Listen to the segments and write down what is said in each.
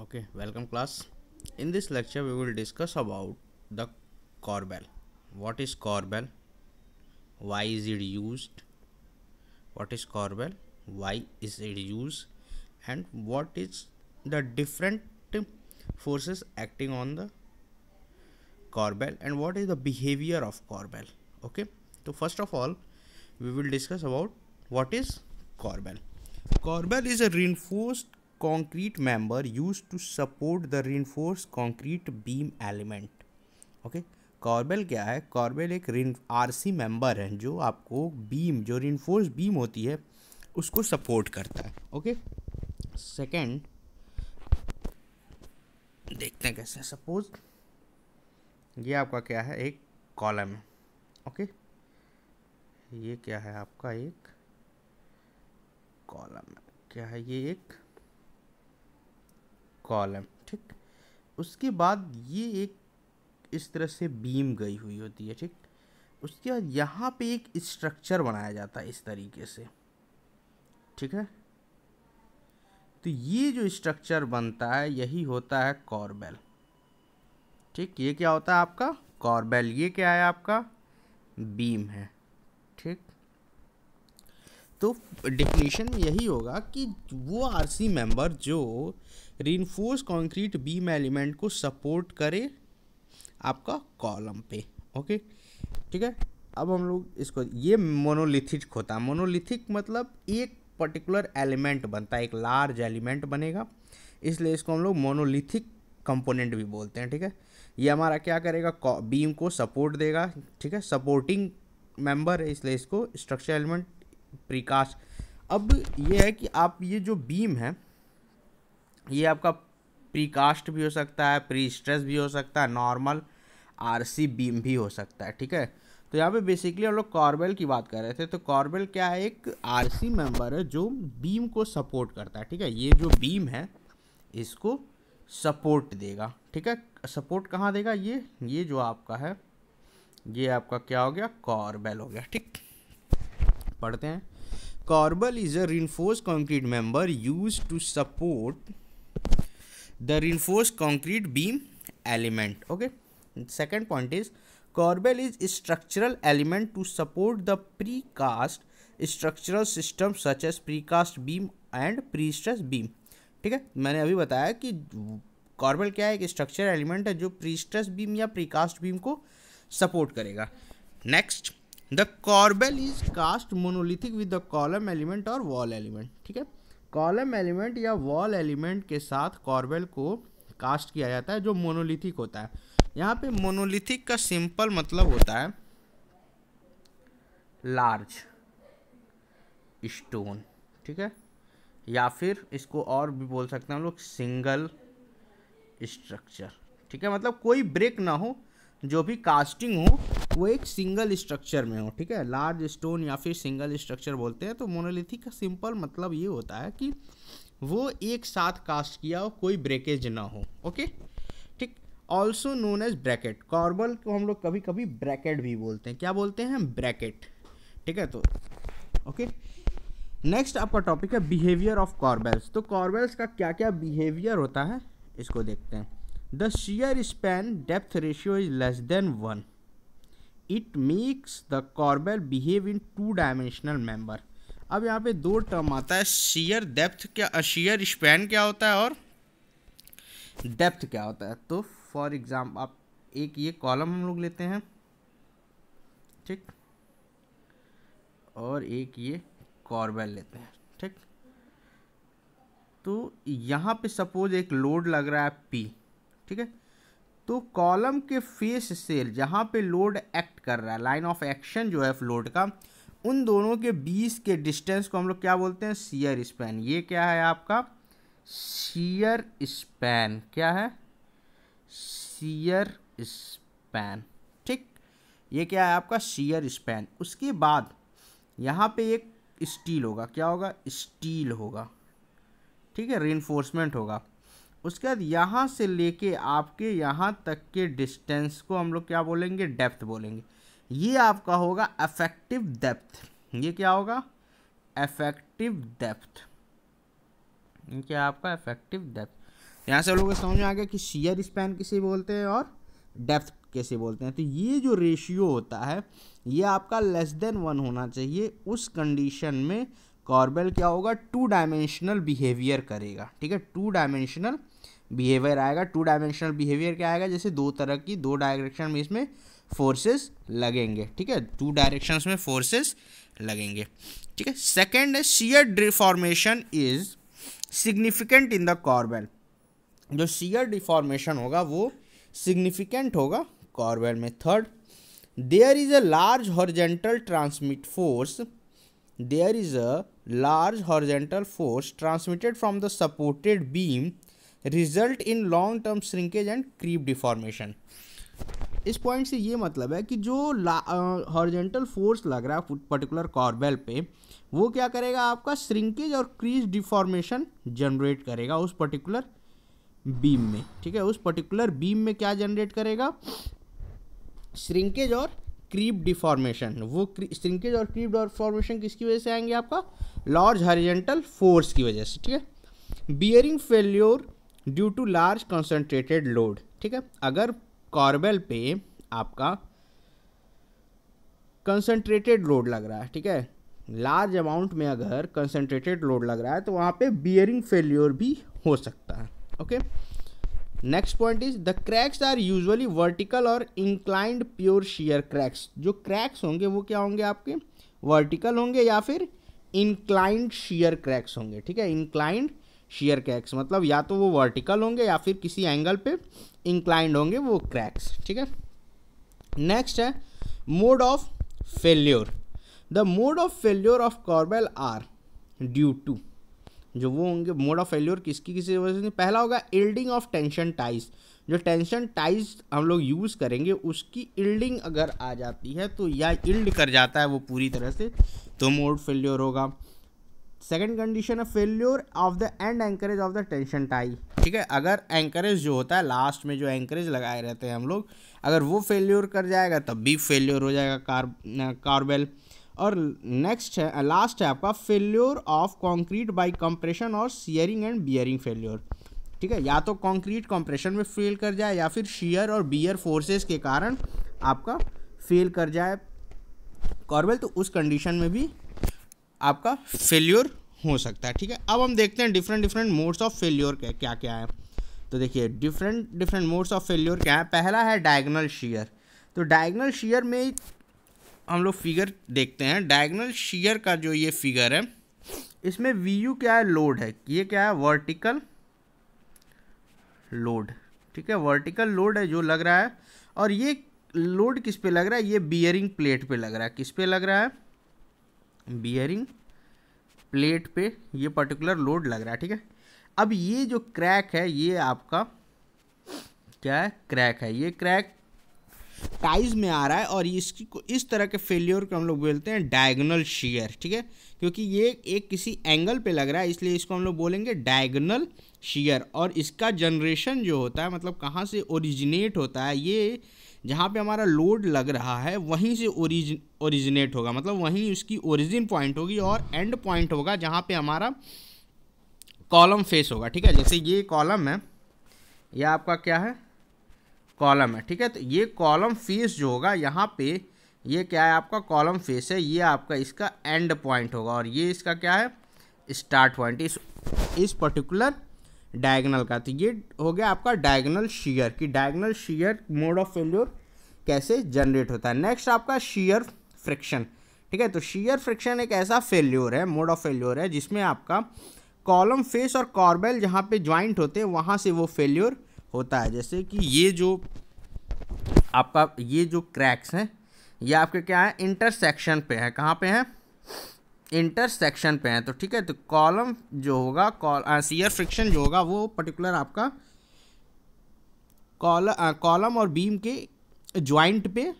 okay welcome class in this lecture we will discuss about the corbel what is corbel why is it used what is corbel why is it used and what is the different forces acting on the corbel and what is the behavior of corbel okay so first of all we will discuss about what is corbel corbel is a reinforced concrete member use to support the reinforce concrete beam element okay corbel क्या है corbel एक R C member है जो आपको beam जो reinforce beam होती है उसको सपोर्ट करता है ओके सेकेंड देखते हैं कैसे सपोज ये आपका क्या है एक कॉलम है ओके ये क्या है आपका एक कॉलम है क्या है ये एक कॉलम ठीक उसके बाद ये एक इस तरह से बीम गई हुई होती है ठीक उसके बाद यहाँ पे एक स्ट्रक्चर बनाया जाता है इस तरीके से ठीक है तो ये जो स्ट्रक्चर बनता है यही होता है कॉरबेल ठीक ये क्या होता है आपका कॉरबेल ये क्या है आपका बीम है ठीक तो डिफिनीशन यही होगा कि वो आरसी मेंबर जो रिनफोर्स कॉन्क्रीट बीम एलिमेंट को सपोर्ट करे आपका कॉलम पे ओके ठीक है अब हम लोग इसको ये मोनोलिथिक होता है मोनोलिथिक मतलब एक पर्टिकुलर एलिमेंट बनता है एक लार्ज एलिमेंट बनेगा इसलिए इसको हम लोग मोनोलिथिक कंपोनेंट भी बोलते हैं ठीक है ये हमारा क्या करेगा बीम को सपोर्ट देगा ठीक है सपोर्टिंग मेंबर है इसलिए इसको स्ट्रक्चर एलिमेंट प्रिकाश अब ये है कि आप ये जो बीम है ये आपका प्री कास्ट भी हो सकता है प्री स्ट्रेस भी हो सकता है नॉर्मल आरसी बीम भी हो सकता है ठीक है तो यहाँ पे बेसिकली हम लोग कॉर्बेल की बात कर रहे थे तो कॉर्बेल क्या है एक आरसी मेंबर है जो बीम को सपोर्ट करता है ठीक है ये जो बीम है इसको सपोर्ट देगा ठीक है सपोर्ट कहाँ देगा ये ये जो आपका है ये आपका क्या हो गया कॉर्बेल हो गया ठीक पढ़ते हैं corbel is a reinforce concrete member use to support the reinforce concrete beam element okay second point is corbel is structural element to support the precast structural system such as precast beam and prestress beam ठीक है मैंने अभी बताया कि कॉर्बल क्या है एक structural element है जो प्री स्ट्रेस बीम या प्री कास्ट बीम को सपोर्ट करेगा next the corbel is cast monolithic with the column element और वॉल एलिमेंट ठीक है कॉलम एलिमेंट या वॉल एलिमेंट के साथ कॉर्बेल को कास्ट किया जाता है जो मोनोलिथिक होता है यहाँ पे मोनोलिथिक का सिंपल मतलब होता है लार्ज स्टोन ठीक है या फिर इसको और भी बोल सकते हैं हम लोग सिंगल स्ट्रक्चर ठीक है मतलब कोई ब्रेक ना हो जो भी कास्टिंग हो वो एक सिंगल स्ट्रक्चर में हो ठीक है लार्ज स्टोन या फिर सिंगल स्ट्रक्चर बोलते हैं तो मोनोलिथिक का सिंपल मतलब ये होता है कि वो एक साथ कास्ट किया हो कोई ब्रेकेज ना हो ओके ठीक also known as bracket corbel को हम लोग कभी कभी ब्रैकेट भी बोलते हैं क्या बोलते हैं ब्रैकेट ठीक है तो ओके नेक्स्ट आपका टॉपिक है बिहेवियर ऑफ कॉर्बेल्स तो कॉर्बेल्स का क्या क्या बिहेवियर होता है इसको देखते हैं the shear span depth ratio is less than one it makes the corbel behave in two dimensional member अब यहाँ पे दो टर्म आता है शेयर डेप्थ क्या शेयर स्पैन क्या होता है और डेप्थ क्या होता है तो फॉर एग्जाम्पल आप एक ये कॉलम हम लोग लेते हैं ठीक और एक ये कॉर्बेल लेते हैं ठीक तो यहाँ पे सपोज एक लोड लग रहा है पी ठीक है तो कॉलम के फेस सेल जहाँ पे लोड एक्ट कर रहा है लाइन ऑफ एक्शन जो है लोड का उन दोनों के बीच के डिस्टेंस को हम लोग क्या बोलते हैं सीयर स्पैन ये क्या है आपका सीयर स्पैन क्या है सीयर स्पैन ठीक ये क्या है आपका सीयर स्पैन उसके बाद यहाँ पे एक स्टील होगा क्या होगा स्टील होगा ठीक है रेनफोर्समेंट होगा उसके बाद यहाँ से लेके आपके यहाँ तक के डिस्टेंस को हम लोग क्या बोलेंगे डेप्थ बोलेंगे ये आपका होगा अफेक्टिव डेप्थ ये क्या होगा अफेक्टिव डेप्थ ये क्या आपका अफेक्टिव डेप्थ यहाँ से हम लोग समझ में आ गया कि शेयर स्पैन किसे बोलते हैं और डेप्थ कैसे बोलते हैं तो ये जो रेशियो होता है ये आपका लेस देन वन होना चाहिए उस कंडीशन में कॉर्बेल क्या होगा टू डायमेंशनल बिहेवियर करेगा ठीक है टू डायमेंशनल बिहेवियर आएगा टू डायमेंशनल बिहेवियर क्या आएगा जैसे दो तरह की दो डायरेक्शन में इसमें फोर्सेस लगेंगे ठीक है टू डायरेक्शंस में फोर्सेस लगेंगे ठीक है सेकेंड है shear deformation is significant in the corbel जो सीयर डिफॉर्मेशन होगा वो सिग्निफिकेंट होगा कॉर्बेल में third there is a large horizontal transmit force there is a large horizontal force transmitted from the supported beam result in long term shrinkage and creep deformation इस point से ये मतलब है कि जो हॉरिजेंटल फोर्स लग रहा है पर्टिकुलर कॉर्बेल पे वो क्या करेगा आपका श्रिंकेज और क्रीज डिफॉर्मेशन जनरेट करेगा उस पर्टिकुलर बीम में ठीक है उस पर्टिकुलर बीम में क्या जनरेट करेगा श्रिंकेज और क्रीप डिफॉर्मेशन वो श्रिंकेज और क्रीप डिफॉर्मेशन किसकी वजह से आएंगे आपका लार्ज हॉरिजेंटल फोर्स की वजह से ठीक है bearing failure due to large concentrated load ठीक है अगर कॉर्बेल पे आपका कंसनट्रेटेड लोड लग रहा है ठीक है लार्ज अमाउंट में अगर कंसनट्रेटेड लोड लग रहा है तो वहाँ पे बियरिंग फेल्योर भी हो सकता है okay next point is the cracks are usually vertical और इंक्लाइंड प्योर शेयर क्रैक्स जो क्रैक्स होंगे वो क्या होंगे आपके वर्टिकल होंगे या फिर इंक्लाइंड शेयर क्रैक्स होंगे ठीक है इंक्लाइंड शेयर क्रैक्स मतलब या तो वो वर्टिकल होंगे या फिर किसी एंगल पे इंक्लाइंड होंगे वो क्रैक्स ठीक है नेक्स्ट है mode of failure the mode of failure of corbel are due to जो वो होंगे मोड ऑफ फेल्योर किसकी किसी वजह से पहला होगा इल्डिंग ऑफ टेंशन टाइज जो टेंशन टाइज हम लोग यूज़ करेंगे उसकी इल्डिंग अगर आ जाती है तो या इल्ड कर जाता है वो पूरी तरह से तो मोड फेल्योर होगा सेकेंड कंडीशन है failure of the end anchorage of the tension tie ठीक है अगर एंकरेज जो होता है लास्ट में जो एंकरेज लगाए रहते हैं हम लोग अगर वो फेल्योर कर जाएगा तब भी फेल्योर हो जाएगा कार कारबेल और नेक्स्ट है लास्ट है आपका failure of concrete by compression और सीयरिंग एंड बियरिंग फेल्योर ठीक है या तो कॉन्क्रीट कंप्रेशन में फेल कर जाए या फिर शीयर और बियर फोर्सेस के कारण आपका फेल कर जाए कॉर्बेल तो उस कंडीशन में भी आपका फेल्योर हो सकता है ठीक है अब हम देखते हैं different different modes of failure क्या क्या है तो देखिए different different modes of failure क्या है पहला है डायगनल शीयर तो डायगनल शीयर में हम लोग फिगर देखते हैं डायगनल शीयर का जो ये फिगर है इसमें वी यू क्या है लोड है ये क्या है वर्टिकल लोड ठीक है वर्टिकल लोड है जो लग रहा है और ये लोड किस पे लग रहा है ये बियरिंग प्लेट पे लग रहा है किस पे लग रहा है बियरिंग प्लेट पे ये पर्टिकुलर लोड लग रहा है ठीक है अब ये जो क्रैक है ये आपका क्या है क्रैक है ये क्रैक टाइज में आ रहा है और इसकी इस तरह के फेल्योर को हम लोग बोलते हैं डायगोनल शेयर ठीक है क्योंकि ये एक किसी एंगल पे लग रहा है इसलिए इसको हम लोग बोलेंगे डायगोनल शेयर और इसका जनरेशन जो होता है मतलब कहाँ से ओरिजिनेट होता है ये जहाँ पे हमारा लोड लग रहा है वहीं से ओरिजिन ओरिजिनेट होगा मतलब वहीं उसकी ओरिजिन पॉइंट होगी और एंड पॉइंट होगा जहाँ पे हमारा कॉलम फेस होगा ठीक है जैसे ये कॉलम है ये आपका क्या है कॉलम है ठीक है तो ये कॉलम फेस जो होगा यहाँ पे ये क्या है आपका कॉलम फेस है ये आपका इसका एंड पॉइंट होगा और ये इसका क्या है स्टार्ट पॉइंट इस इस पर्टिकुलर डायगनल का तो ये हो गया आपका डायगनल शीयर कि diagonal shear mode of failure कैसे जनरेट होता है नेक्स्ट आपका शीयर फ्रिक्शन ठीक है तो शीयर फ्रिक्शन एक ऐसा फेल्योर है मोड ऑफ फेल्योर है जिसमें आपका कॉलम फेस और कॉर्बेल जहाँ पे ज्वाइंट होते हैं वहाँ से वो फेल्योर होता है जैसे कि ये जो आपका ये जो क्रैक्स हैं ये आपके क्या है इंटरसेक्शन पे है कहाँ पे है इंटरसेक्शन पे हैं तो ठीक है तो कॉलम जो होगा कॉल सीयर फ्रिक्शन जो होगा वो पर्टिकुलर आपका कॉल कॉलम और बीम के ज्वाइंट पे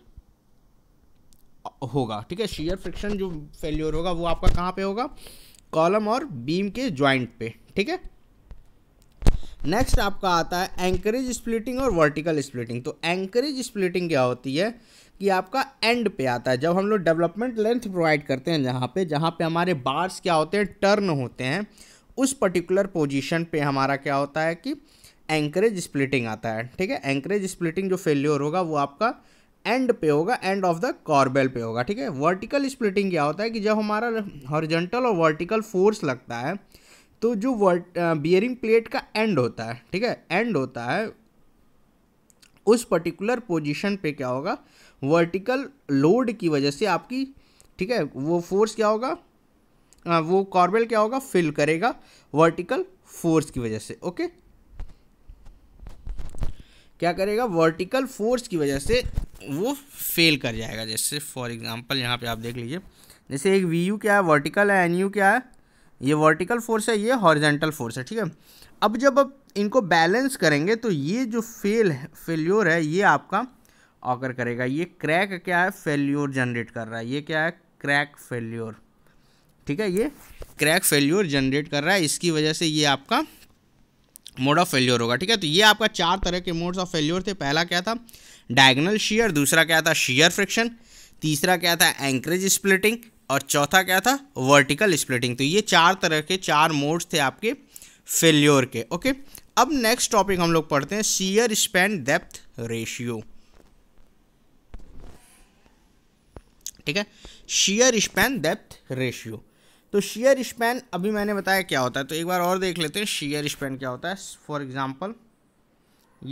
होगा ठीक है शीयर फ्रिक्शन जो फेल्योर होगा वो आपका कहाँ पे होगा कॉलम और बीम के ज्वाइंट पे ठीक है नेक्स्ट आपका आता है एंकरेज स्प्लिटिंग और वर्टिकल स्प्लिटिंग तो एंकरेज स्प्लिटिंग क्या होती है कि आपका एंड पे आता है जब हम लोग डेवलपमेंट लेंथ प्रोवाइड करते हैं जहाँ पे जहाँ पे हमारे बार्स क्या होते हैं टर्न होते हैं उस पर्टिकुलर पोजीशन पे हमारा क्या होता है कि एंकरेज स्प्लिटिंग आता है ठीक है एंकरेज स्प्लिटिंग जो फेल्योर होगा वो आपका एंड पे होगा एंड ऑफ द कॉर्बेल पे होगा ठीक है वर्टिकल स्प्लिटिंग क्या होता है कि जब हमारा हॉरिजेंटल और वर्टिकल फोर्स लगता है तो जो वर्ट बियरिंग प्लेट का एंड होता है ठीक है एंड होता है उस पर्टिकुलर पोजीशन पे क्या होगा वर्टिकल लोड की वजह से आपकी ठीक है वो फोर्स क्या होगा आ, हाँ, वो कॉर्बेल क्या होगा फिल करेगा वर्टिकल फोर्स की वजह से ओके क्या करेगा वर्टिकल फोर्स की वजह से वो फेल कर जाएगा जैसे फॉर एग्जांपल यहाँ पे आप देख लीजिए जैसे एक वी यू क्या है वर्टिकल है एन यू क्या है ये वर्टिकल फोर्स है ये हॉरिजेंटल फोर्स है ठीक है अब जब आप इनको बैलेंस करेंगे तो ये जो फेल है फेल्योर है ये आपका ऑकर करेगा ये क्रैक क्या है फेल्योर जनरेट कर रहा है ये क्या है क्रैक फेल्योर ठीक है ये क्रैक फेल्योर जनरेट कर रहा है इसकी वजह से ये आपका मोड ऑफ फेल्योर होगा ठीक है तो ये आपका चार तरह के मोड्स ऑफ फेल्योर थे पहला क्या था डायगनल शीयर दूसरा क्या था शीयर फ्रिक्शन तीसरा क्या था एंकरेज स्प्लिटिंग और चौथा क्या था वर्टिकल स्प्लिटिंग तो ये चार तरह के चार मोड्स थे आपके फेल्योर के ओके अब नेक्स्ट टॉपिक हम लोग पढ़ते हैं सीयर स्पैन डेप्थ रेशियो ठीक है शेयर स्पैन डेप्थ रेशियो तो शेयर स्पैन अभी मैंने बताया क्या होता है तो एक बार और देख लेते हैं शेयर स्पैन क्या होता है फॉर एग्जाम्पल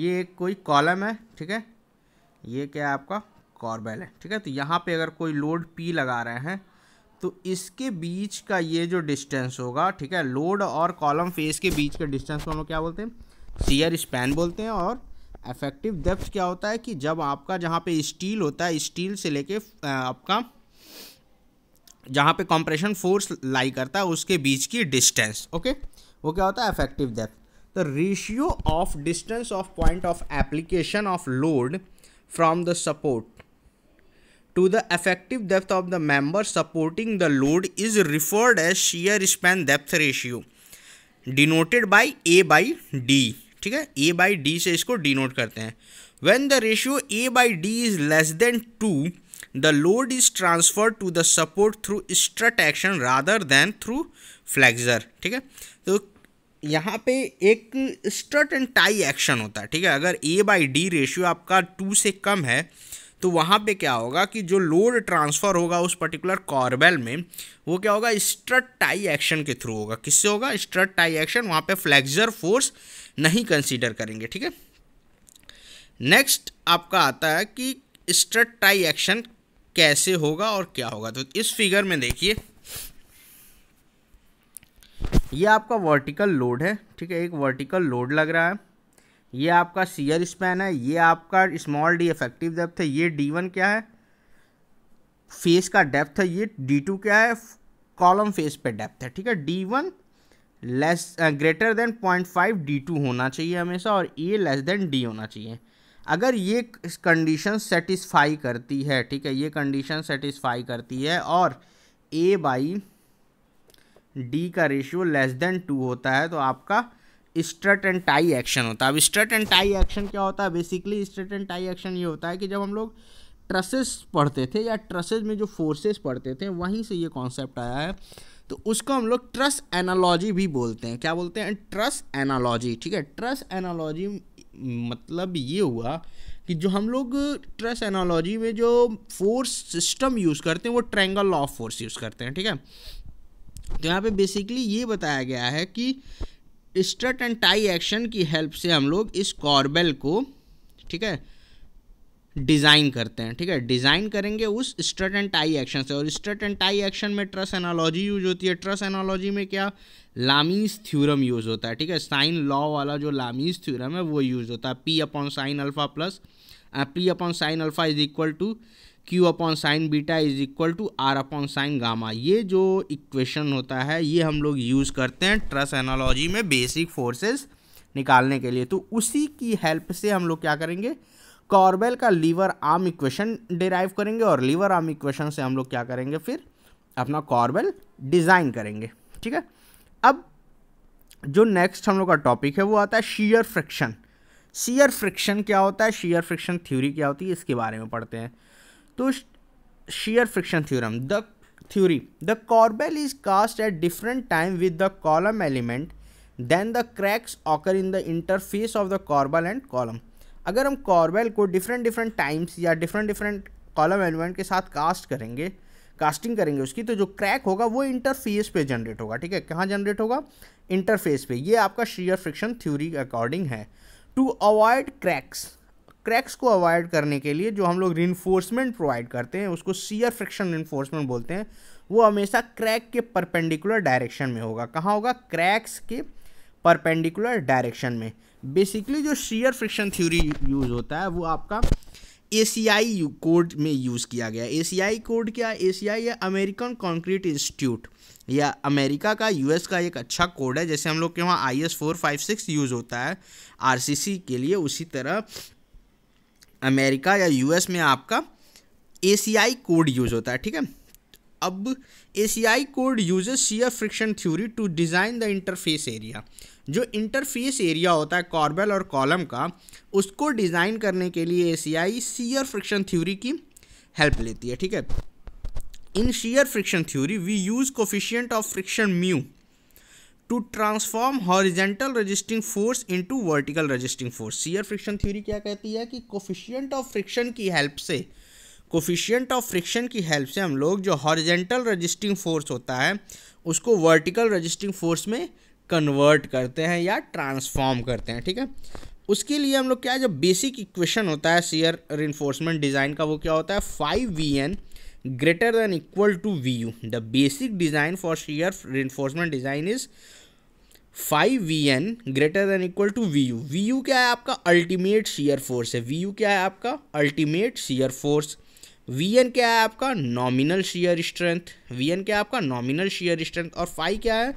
ये कोई कॉलम है ठीक है ये क्या है आपका कॉर्बेल है ठीक है तो यहाँ पे अगर कोई लोड पी लगा रहे हैं तो इसके बीच का ये जो डिस्टेंस होगा ठीक है लोड और कॉलम फेस के बीच का डिस्टेंस को हम लोग क्या बोलते हैं सीयर स्पैन बोलते हैं और इफेक्टिव डेप्थ क्या होता है कि जब आपका जहाँ पे स्टील होता है स्टील से लेके आपका जहाँ पे कंप्रेशन फोर्स लाई करता है उसके बीच की डिस्टेंस ओके वो क्या होता है effective depth the ratio of distance of point of application of load from the support to the effective depth of the member supporting the load is referred as shear span depth ratio denoted by a by d ठीक है ए by D से इसको denote करते हैं when the ratio a by d is less than two the load is transferred to the support through strut action rather than through flexure ठीक है तो यहाँ पे एक स्ट्रट एंड टाई एक्शन होता है ठीक है अगर ए बाई डी रेशियो आपका टू से कम है तो वहाँ पे क्या होगा कि जो लोड ट्रांसफ़र होगा उस पर्टिकुलर कॉर्बेल में वो क्या होगा स्ट्रट टाई एक्शन के थ्रू होगा किससे होगा स्ट्रट टाई एक्शन वहाँ पे फ्लेक्सर फोर्स नहीं कंसीडर करेंगे ठीक है नेक्स्ट आपका आता है कि स्ट्रट टाई एक्शन कैसे होगा और क्या होगा तो इस फिगर में देखिए ये आपका वर्टिकल लोड है ठीक है एक वर्टिकल लोड लग रहा है ये आपका सीयर स्पैन है ये आपका स्मॉल डी इफेक्टिव डेप्थ है ये डी वन क्या है फेस का डेप्थ है ये डी टू क्या है कॉलम फेस पे डेप्थ है ठीक है d one less greater than point five d two होना चाहिए हमेशा और ए लेस देन डी होना चाहिए अगर ये कंडीशन सेटिस्फाई करती है ठीक है ये कंडीशन सेटिस्फाई करती है और ए बाई डी का रेशियो लेस देन टू होता है तो आपका स्ट्रट एंड टाई एक्शन होता है अब स्ट्रट एंड टाई एक्शन क्या होता है basically strut and tie action ये होता है कि जब हम लोग ट्रसेस पढ़ते थे या ट्रसेज में जो फोर्सेस पढ़ते थे वहीं से ये कॉन्सेप्ट आया है तो उसको हम लोग ट्रस एनालॉजी भी बोलते हैं क्या बोलते हैं ट्रस एनालॉजी ठीक है ट्रस एनालॉजी मतलब ये हुआ कि जो हम लोग ट्रस एनालॉजी में जो फोर्स सिस्टम यूज़ करते हैं वो triangle law of force use करते हैं ठीक है तो यहाँ पे बेसिकली ये बताया गया है कि स्ट्रट एंड टाई एक्शन की हेल्प से हम लोग इस कॉर्बेल को ठीक है डिज़ाइन करते हैं ठीक है डिज़ाइन करेंगे उस स्ट्रट एंड टाई एक्शन से और स्ट्रट एंड टाई एक्शन में ट्रस एनालॉजी यूज होती है ट्रस एनालॉजी में क्या लामीज थ्योरम यूज होता है ठीक है साइन लॉ वाला जो लामीज थ्योरम है वो यूज होता है P upon sine alpha plus P upon sine alpha is equal to Q upon sine beta is equal to R upon sine gamma ये जो इक्वेशन होता है ये हम लोग यूज़ करते हैं ट्रस एनोलॉजी में बेसिक फोर्सेस निकालने के लिए तो उसी की हेल्प से हम लोग क्या करेंगे कॉर्बेल का लीवर आर्म इक्वेशन डिराइव करेंगे और लीवर आर्म इक्वेशन से हम लोग क्या करेंगे फिर अपना कॉर्बेल डिज़ाइन करेंगे ठीक है अब जो नेक्स्ट हम लोग का टॉपिक है वो आता है शीयर फ्रिक्शन शीयर फ्रिक्शन क्या होता है शीयर फ्रिक्शन थ्योरी क्या होती है इसके बारे में पढ़ते हैं तो shear friction theorem the theory the corbel is cast at different time with the column element then the cracks occur in the interface of the corbel and column अगर हम कॉर्बेल को डिफरेंट डिफरेंट टाइम्स या different different column element के साथ cast करेंगे casting करेंगे उसकी तो जो क्रैक होगा वो इंटरफेस पे जनरेट होगा ठीक है कहाँ जनरेट होगा इंटरफेस पे ये आपका शेयर फ्रिक्शन थ्योरी अकॉर्डिंग है टू अवॉइड क्रैक्स क्रैक्स को अवॉइड करने के लिए जो हम लोग रिन्फोर्समेंट प्रोवाइड करते हैं उसको सीयर फ्रिक्शन रिन्फोर्समेंट बोलते हैं वो हमेशा क्रैक के परपेंडिकुलर डायरेक्शन में होगा कहाँ होगा क्रैक्स के परपेंडिकुलर डायरेक्शन में बेसिकली जो सीयर फ्रिक्शन थ्योरी यूज़ होता है वो आपका ए सी आई कोड में यूज़ किया गया ए सी आई कोड क्या ए सी आई या अमेरिकन कॉन्क्रीट इंस्टीट्यूट या अमेरिका का यूएस का एक अच्छा कोड है जैसे हम लोग के वहाँ I S four five six use होता है आर सी सी के लिए उसी तरह अमेरिका या यूएस में आपका ए कोड यूज़ होता है ठीक है अब a code use shear friction theory to design the interface area जो इंटरफेस एरिया होता है कॉर्बल और कॉलम का उसको डिज़ाइन करने के लिए ए सीयर फ्रिक्शन थ्योरी की हेल्प लेती है ठीक है in shear friction theory we use coefficient of friction mu to transform horizontal resisting force into vertical resisting force shear friction theory क्या कहती है कि कोफिशियंट ऑफ फ्रिक्शन की हेल्प से कोफिशियंट ऑफ फ्रिक्शन की हेल्प से हम लोग जो हॉरिजेंटल रजिस्टिंग फोर्स होता है उसको वर्टिकल रजिस्टिंग फोर्स में कन्वर्ट करते हैं या ट्रांसफॉर्म करते हैं ठीक है उसके लिए हम लोग क्या है जो बेसिक इक्वेशन होता है सीयर रिन्फोर्समेंट डिज़ाइन का वो क्या होता है five V N greater than equal to V u the basic design for shear reinforcement design is phi V N greater than equal to V u V u क्या है आपका ultimate shear force है V u क्या है आपका ultimate shear force V n क्या है आपका nominal shear strength V n क्या है आपका नॉमिनल शीयर स्ट्रेंथ और फाइव क्या है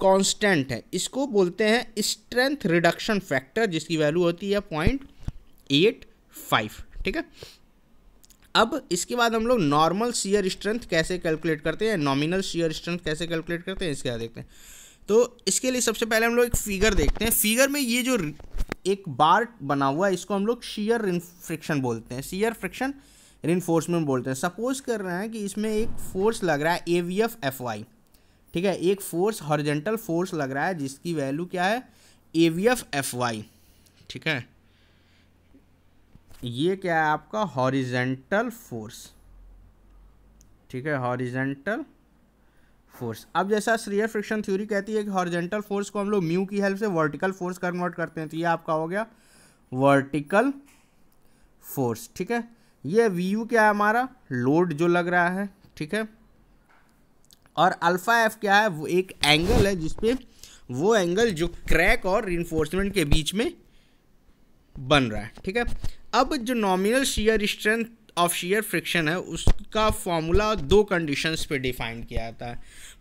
कॉन्स्टेंट है इसको बोलते हैं स्ट्रेंथ रिडक्शन फैक्टर जिसकी वैल्यू होती है पॉइंट एट फाइव ठीक है अब इसके बाद हम लोग नॉर्मल शीयर स्ट्रेंथ कैसे कैलकुलेट करते हैं नॉमिनल शीयर स्ट्रेंथ कैसे कैलकुलेट करते हैं इसके बाद देखते हैं तो इसके लिए सबसे पहले हम लोग एक फिगर देखते हैं फिगर में ये जो एक बार बना हुआ है इसको हम लोग शीयर फ्रिक्शन बोलते हैं शीयर फ्रिक्शन रिनफोर्समेंट बोलते हैं सपोज कर रहे हैं कि इसमें एक फोर्स लग रहा है A V F F y ठीक है एक फोर्स हॉरिजेंटल फोर्स लग रहा है जिसकी वैल्यू क्या है A V F F y ठीक है ये क्या है आपका हॉरिजेंटल फोर्स ठीक है हॉरिजेंटल फोर्स अब जैसा श्रेयर फ्रिक्शन थ्योरी कहती है कि हॉर्जेंटल फोर्स को हम लोग म्यू की हेल्प से वर्टिकल फोर्स कन्वर्ट करते हैं तो ये आपका हो गया वर्टिकल फोर्स ठीक है ये वी यू क्या है हमारा लोड जो लग रहा है ठीक है और अल्फ़ा एफ क्या है वो एक एंगल है जिसपे वो एंगल जो क्रैक और रिन्फोर्समेंट के बीच में बन रहा है ठीक है अब जो nominal shear strength of shear friction है उसका फॉर्मूला दो कंडीशंस पे डिफाइन किया जाता है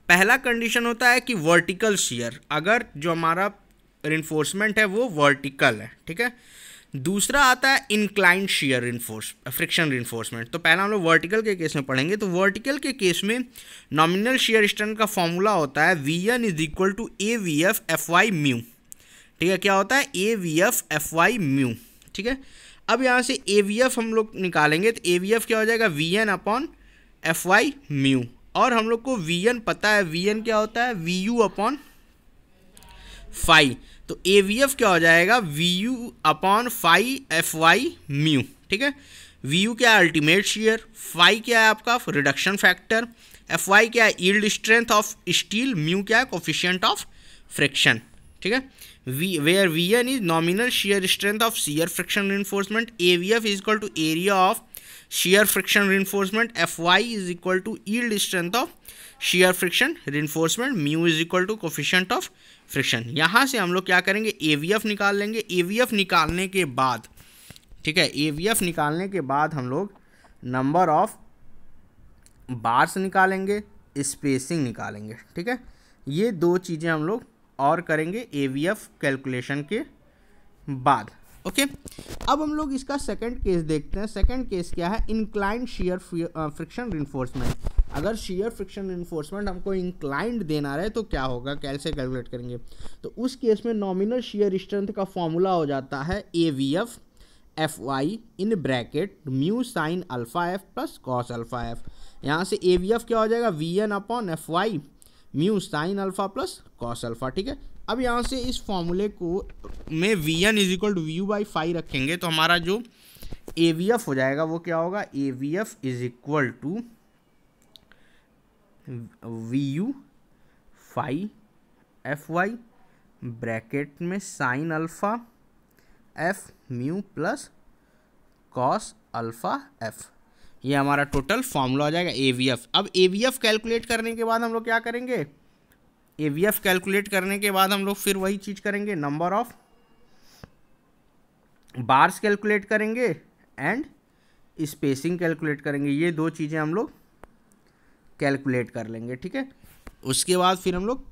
पहला कंडीशन होता है कि वर्टिकल शेयर अगर जो हमारा रिन्फोर्समेंट है वो वर्टिकल है ठीक है दूसरा आता है inclined shear enforce friction reinforcement तो पहला हम लोग वर्टिकल के केस में पढ़ेंगे तो वर्टिकल के केस में नॉमिनल शेयर स्टैंड का फॉर्मूला होता है V N is equal to A V F F Y mu ठीक है क्या होता है A V F F Y mu ठीक है अब यहाँ से ए वी एफ हम लोग निकालेंगे तो ए वी एफ क्या हो जाएगा V N upon F Y mu और हम लोग को वी एन पता है वी एन क्या होता है वी यू अपॉन फाई तो ए वी एफ क्या हो जाएगा V u upon phi F Y mu ठीक है वी यू क्या है अल्टीमेट शेयर फाई क्या है आपका रिडक्शन फैक्टर एफ वाई क्या है yield strength of steel mu क्या है कोफिशियंट ऑफ फ्रिक्शन ठीक है where V N is nominal shear strength of shear friction reinforcement A V F is equal to area of shear friction reinforcement f y is equal to yield strength of shear friction reinforcement mu is equal to coefficient of friction यहाँ से हम लोग क्या करेंगे A V F निकाल लेंगे A V F निकालने के बाद ठीक है ए वी एफ निकालने के बाद हम लोग नंबर ऑफ बार्स निकालेंगे स्पेसिंग निकालेंगे ठीक है ये दो चीज़ें हम लोग और करेंगे ए वी एफ कैलकुलेशन के बाद ओके अब हम लोग इसका सेकंड केस देखते हैं सेकंड केस क्या है इंक्लाइंड शेयर फ्रिक्शन रिन्फोर्समेंट अगर शेयर फ्रिक्शन इन्फोर्समेंट हमको इंक्लाइंड देना रहे तो क्या होगा कैसे कैलकुलेट करेंगे तो उस केस में नॉमिनल शेयर स्ट्रेंथ का फॉर्मूला हो जाता है A V F F Y in bracket mu sin alpha F plus cos alpha F यहाँ से ए वी एफ क्या हो जाएगा V N upon F Y mu sin alpha plus cos alpha ठीक है अब यहाँ से इस फॉर्मूले को में V N is equal to V U by five रखेंगे तो हमारा जो ए वी एफ हो जाएगा वो क्या होगा A V F is equal to V U phi F Y bracket में sin alpha F mu plus cos alpha F ये हमारा टोटल फॉर्मूला हो जाएगा ए वी एफ अब ए वी एफ कैलकुलेट करने के बाद हम लोग क्या करेंगे ए वी एफ कैलकुलेट करने के बाद हम लोग फिर वही चीज़ करेंगे नंबर ऑफ बार्स कैलकुलेट करेंगे एंड स्पेसिंग कैलकुलेट करेंगे ये दो चीज़ें हम लोग कैलकुलेट कर लेंगे ठीक है उसके बाद फिर हम लोग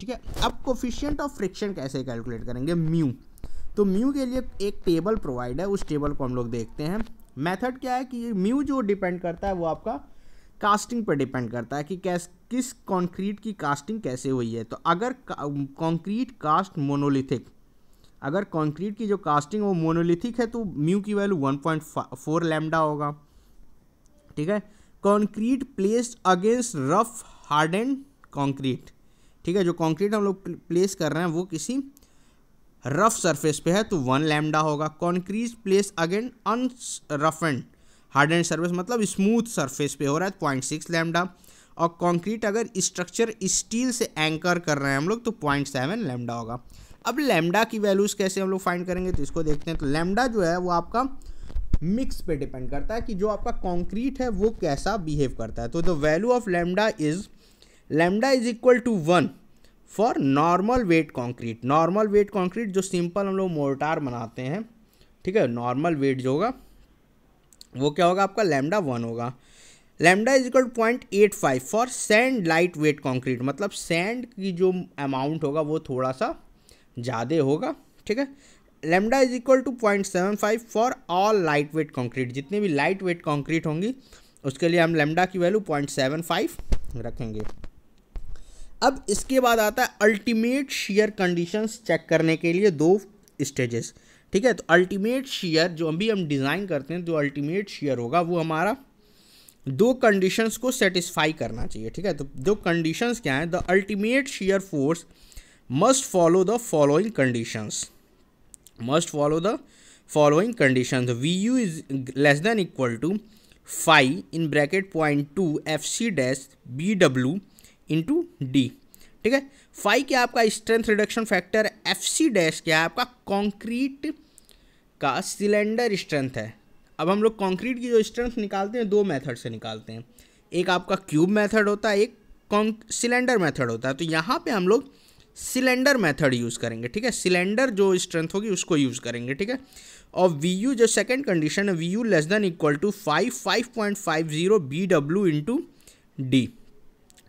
ठीक है अब कोफिशियंट ऑफ फ्रिक्शन कैसे कैलकुलेट करेंगे म्यू तो म्यू के लिए एक टेबल प्रोवाइड है उस टेबल को हम लोग देखते हैं मेथड क्या है कि म्यू जो डिपेंड करता है वो आपका कास्टिंग पर डिपेंड करता है कि कैस किस कंक्रीट की कास्टिंग कैसे हुई है तो अगर कंक्रीट कास्ट मोनोलिथिक अगर कंक्रीट की जो कास्टिंग वो मोनोलिथिक है तो म्यू की वैल्यू वन पॉइंट फोर होगा ठीक है concrete place against rough hard and concrete ठीक है जो कंक्रीट हम लोग प्लेस कर रहे हैं वो किसी रफ सरफेस पे है तो वन लैमडा होगा concrete place again on rough and hard and surface मतलब स्मूथ सरफेस पे हो रहा है पॉइंट सिक्स लैमडा और कंक्रीट अगर स्ट्रक्चर स्टील से एंकर कर रहे हैं हम लोग तो पॉइंट सेवन लेमडा होगा अब लेमडा की वैल्यूज़ कैसे हम लोग फाइंड करेंगे तो इसको देखते हैं तो लेमडा जो है वो आपका मिक्स पे डिपेंड करता है कि जो आपका कंक्रीट है वो कैसा बिहेव करता है तो the value of lambda is lambda is equal to one for normal weight concrete normal weight concrete जो सिंपल हम लोग मोर्टार बनाते हैं ठीक है नॉर्मल वेट जो होगा वो क्या होगा आपका लेमडा वन होगा lambda is equal to point eight five for sand light weight concrete मतलब सैंड की जो अमाउंट होगा वो थोड़ा सा ज़्यादा होगा ठीक है lambda is equal to point seven five for all light weight concrete जितनी भी लाइट वेट कॉन्क्रीट होंगी उसके लिए हम लेमडा की वैल्यू पॉइंट सेवन फाइव रखेंगे अब इसके बाद आता है अल्टीमेट शेयर कंडीशंस चेक करने के लिए दो स्टेजेस ठीक है तो अल्टीमेट शेयर जो अभी हम डिज़ाइन करते हैं जो अल्टीमेट शेयर होगा वो हमारा दो कंडीशंस को सेटिस्फाई करना चाहिए ठीक है तो दो कंडीशंस क्या हैं the ultimate shear force must follow the following conditions must follow the following conditions V U is less than equal to five in bracket point two F C dash B W into D ठीक है five क्या आपका strength reduction factor F C dash क्या है आपका concrete का cylinder strength है अब हम लोग कॉन्क्रीट की जो स्ट्रेंथ निकालते हैं दो मेथड से निकालते हैं एक आपका क्यूब मेथड होता है एक कॉन् सिलेंडर मेथड होता है तो यहाँ पे हम लोग सिलेंडर मेथड यूज़ करेंगे ठीक है सिलेंडर जो स्ट्रेंथ होगी उसको यूज़ करेंगे ठीक है और वी यू जो सेकेंड कंडीशन है V U less than equal to five five point five zero B W into D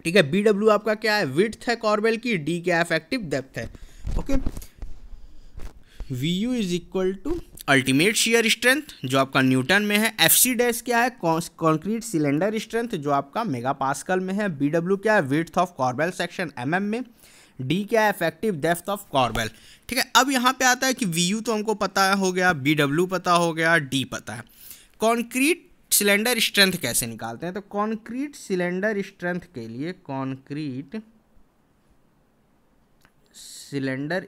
ठीक है बी डब्ल्यू आपका क्या है विथ है कॉर्बेल की डी क्या इफेक्टिव डेप्थ है okay V U is equal to ultimate shear strength जो आपका न्यूटन में है एफ सी डैश क्या है कॉन्क्रीट सिलेंडर स्ट्रेंथ जो आपका मेगा पासकल में है बी डब्ल्यू क्या है width of corbel section M M में डी क्या है इफेक्टिव डेप्थ ऑफ कॉर्बेल ठीक है अब यहाँ पे आता है कि वी यू तो हमको पता हो गया बी डब्ल्यू पता हो गया डी पता है कॉन्क्रीट सिलेंडर स्ट्रेंथ कैसे निकालते हैं तो कॉन्क्रीट सिलेंडर स्ट्रेंथ के लिए कॉन्क्रीट सिलेंडर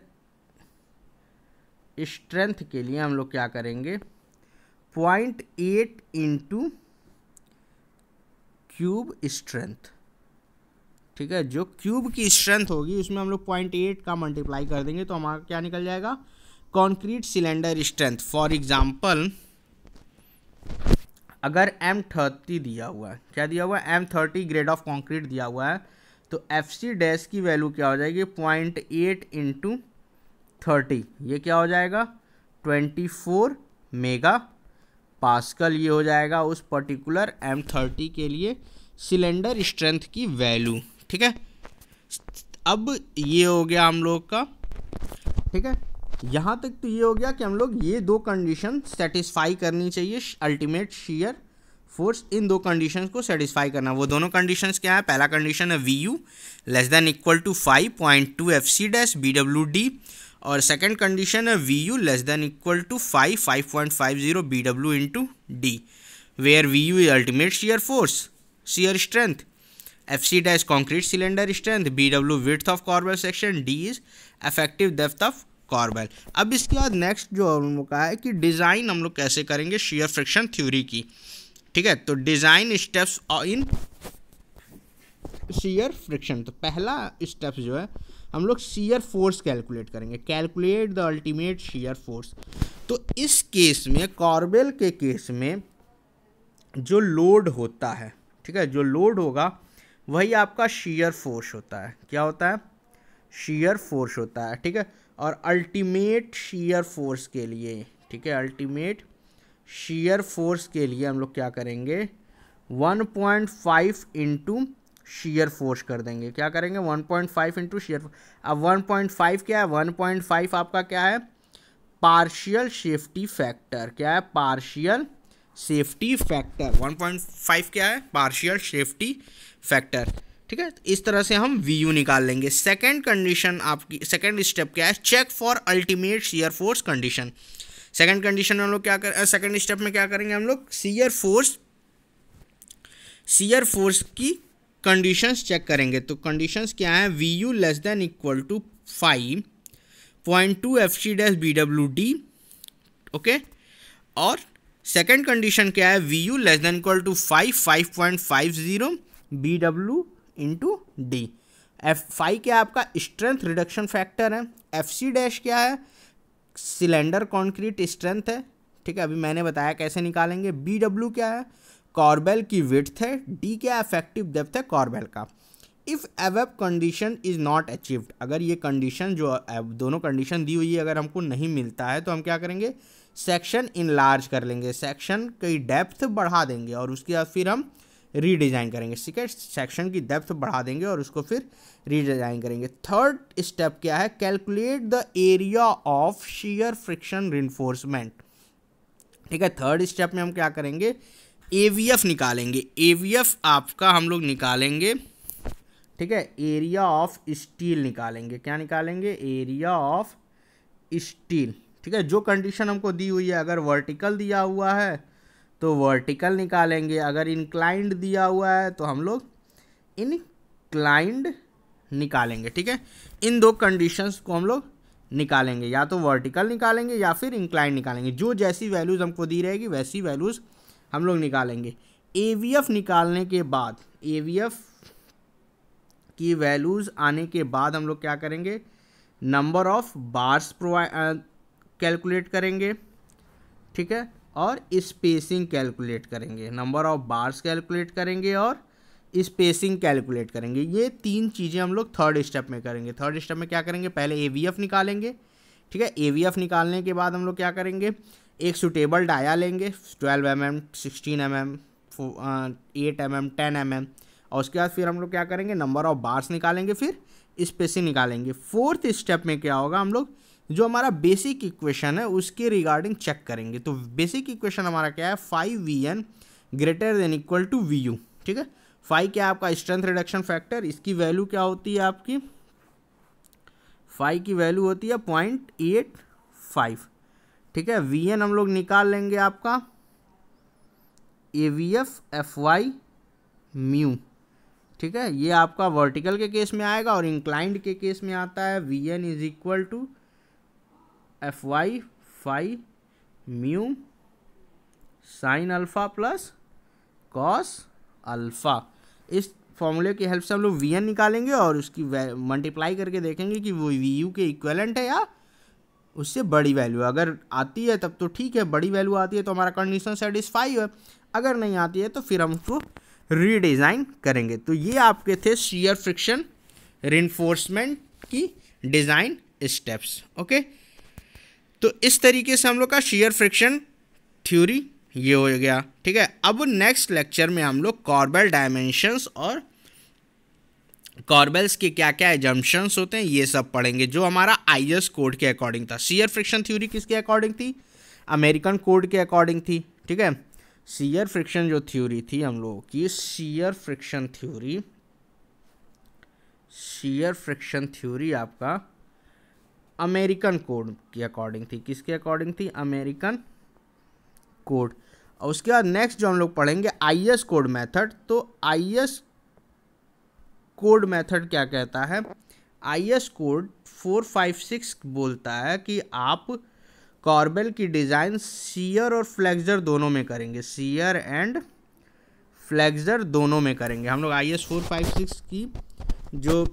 स्ट्रेंथ के लिए हम लोग क्या करेंगे point eight into cube strength ठीक है जो क्यूब की स्ट्रेंथ होगी उसमें हम लोग पॉइंट एट का मल्टीप्लाई कर देंगे तो हमारा क्या निकल जाएगा concrete cylinder strength for example अगर एम थर्टी दिया हुआ है क्या दिया हुआ है M thirty grade of concrete दिया हुआ है तो एफ सी डैश की वैल्यू क्या हो जाएगी पॉइंट एट इंटू थर्टी ये क्या हो जाएगा ट्वेंटी फोर मेगा पास्कल ये हो जाएगा उस पर्टिकुलर एम थर्टी के लिए सिलेंडर स्ट्रेंथ की वैल्यू ठीक है अब ये हो गया हम लोग का ठीक है यहाँ तक तो ये हो गया कि हम लोग ये दो कंडीशन सेटिस्फाई करनी चाहिए अल्टीमेट शेयर फोर्स इन दो कंडीशन को सेटिस्फाई करना वो दोनों कंडीशन क्या है पहला कंडीशन है V U less than equal to five point two F C dash B W D और सेकेंड कंडीशन है V U less than equal to five five point five zero B W into D where V U is ultimate shear force shear strength F C dash concrete cylinder strength B W width of corbel section D is effective depth of corbel अब इसके बाद next जो हम लोग का है कि design हम लोग कैसे करेंगे शेयर फ्रिक्शन थ्योरी की ठीक है तो design steps in shear friction तो पहला स्टेप जो है हम लोग शेयर फोर्स कैलकुलेट करेंगे calculate the ultimate shear force तो इस केस में कॉर्बेल के केस में जो लोड होता है ठीक है जो लोड होगा वही आपका शीयर फोर्स होता है क्या होता है शीयर फोर्स होता है ठीक है और अल्टीमेट शीयर फोर्स के लिए ठीक है अल्टीमेट शीयर फोर्स के लिए हम लोग क्या करेंगे 1.5 point five into shear force कर देंगे क्या करेंगे 1.5 पॉइंट फाइव इंटू शीयर अब 1.5 क्या है 1.5 आपका क्या है पार्शियल सेफ्टी फैक्टर क्या है पार्शियल सेफ्टी फैक्टर 1.5 क्या है पार्शियल सेफ्टी फैक्टर ठीक है इस तरह से हम वी यू निकाल लेंगे सेकेंड कंडीशन आपकी सेकेंड स्टेप क्या है check for ultimate shear force condition second condition में हम लोग क्या कर सेकेंड स्टेप में क्या करेंगे हम लोग सीयर फोर्स सीयर फोर्स की कंडीशंस चेक करेंगे तो कंडीशंस क्या है V U less than equal to five point two F C dash B W D okay और सेकेंड कंडीशन क्या है V U less than equal to five five point five zero B W into D F phi क्या आपका strength reduction factor है F C dash क्या है cylinder concrete strength है ठीक है अभी मैंने बताया कैसे निकालेंगे बी डब्ल्यू क्या है कॉर्बेल की विथ है डी क्या इफेक्टिव डेप्थ है कॉर्बेल का if above condition is not achieved अगर ये कंडीशन जो दोनों कंडीशन दी हुई है अगर हमको नहीं मिलता है तो हम क्या करेंगे सेक्शन इनलार्ज कर लेंगे सेक्शन की डेप्थ बढ़ा देंगे और उसके बाद फिर हम रीडिज़ाइन करेंगे ठीक है सेक्शन की डेप्थ बढ़ा देंगे और उसको फिर रीडिज़ाइन करेंगे थर्ड स्टेप क्या है calculate the area of shear friction reinforcement ठीक है थर्ड स्टेप में हम क्या करेंगे ए निकालेंगे ए आपका हम लोग निकालेंगे ठीक है एरिया ऑफ स्टील निकालेंगे क्या निकालेंगे एरिया ऑफ स्टील ठीक है जो कंडीशन हमको दी हुई है अगर वर्टिकल दिया हुआ है तो वर्टिकल निकालेंगे अगर इंक्लाइंड दिया हुआ है तो हम लोग इनक्लाइंड निकालेंगे ठीक है इन दो कंडीशंस को हम लोग निकालेंगे या तो वर्टिकल निकालेंगे या फिर इंक्लाइंड निकालेंगे जो जैसी वैल्यूज़ हमको दी रहेगी वैसी वैल्यूज़ हम लोग निकालेंगे ए निकालने के बाद ए की वैल्यूज़ आने के बाद हम लोग क्या करेंगे number of bars provide calculate करेंगे ठीक है और स्पेसिंग कैलकुलेट करेंगे नंबर ऑफ बार्स कैलकुलेट करेंगे और स्पेसिंग कैलकुलेट करेंगे ये तीन चीज़ें हम लोग थर्ड स्टेप में करेंगे थर्ड स्टेप में क्या करेंगे पहले ए निकालेंगे ठीक है ए निकालने के बाद हम लोग क्या करेंगे एक सुटेबल डाया लेंगे twelve M M sixteen M M eight M M ten M M और उसके बाद फिर हम लोग क्या करेंगे नंबर ऑफ बार्स निकालेंगे फिर स्पेसिंग निकालेंगे फोर्थ स्टेप में क्या होगा हम लोग जो हमारा बेसिक इक्वेशन है उसके रिगार्डिंग चेक करेंगे तो बेसिक इक्वेशन हमारा क्या है five V N greater than equal to V U ठीक है फाइव क्या आपका स्ट्रेंथ रिडक्शन फैक्टर इसकी वैल्यू क्या होती है आपकी फाइव की वैल्यू होती है पॉइंट एट फाइव ठीक है वी एन हम लोग निकाल लेंगे आपका A V F F Y mu ठीक है ये आपका वर्टिकल के केस में आएगा और इंक्लाइंड के केस में आता है V N is equal to F Y phi mu sin alpha plus cos alpha इस फॉर्मूले की हेल्प से हम लोग वी एन निकालेंगे और उसकी मल्टीप्लाई करके देखेंगे कि वो वी यू के इक्वेलेंट है या उससे बड़ी वैल्यू अगर आती है तब तो ठीक है बड़ी वैल्यू आती है तो हमारा कंडीशन सेटिस्फाई है अगर नहीं आती है तो फिर हम उसको रीडिज़ाइन करेंगे तो ये आपके थे शेयर फ्रिक्शन रिन्फोर्समेंट की डिज़ाइन स्टेप्स ओके तो इस तरीके से हम लोग का शेयर फ्रिक्शन थ्योरी ये हो गया ठीक है अब नेक्स्ट लेक्चर में हम लोग कॉर्बल डायमेंशंस और कॉर्बेल्स के क्या क्या एजम्पन्स होते हैं ये सब पढ़ेंगे जो हमारा आई एस कोड के अकॉर्डिंग था सीयर फ्रिक्शन थ्योरी किसके अकॉर्डिंग थी अमेरिकन कोड के अकॉर्डिंग थी ठीक है सीयर फ्रिक्शन जो थ्योरी थी हम लोगों की shear friction theory shear friction theory आपका अमेरिकन कोड के अकॉर्डिंग थी किसके अकॉर्डिंग थी अमेरिकन कोड और उसके बाद नेक्स्ट जो हम लोग पढ़ेंगे आईएस कोड मेथड तो आईएस कोड मेथड क्या कहता है IS code four five six बोलता है कि आप कॉर्बेल की डिज़ाइन सीयर और फ्लेक्जर दोनों में करेंगे सीयर एंड फ्लेक्जर दोनों में करेंगे हम लोग I S four five six की जो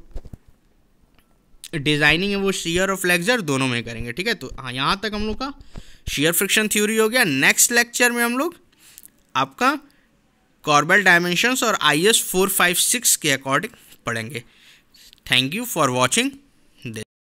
डिजाइनिंग है वो शेयर और फ्लेक्जर दोनों में करेंगे ठीक है तो हाँ यहाँ तक हम लोग का शेयर फ्रिक्शन थ्योरी हो गया नेक्स्ट लेक्चर में हम लोग आपका कॉर्बल डायमेंशंस और I S four five six के अकॉर्डिंग पढ़ेंगे थैंक यू फॉर वॉचिंग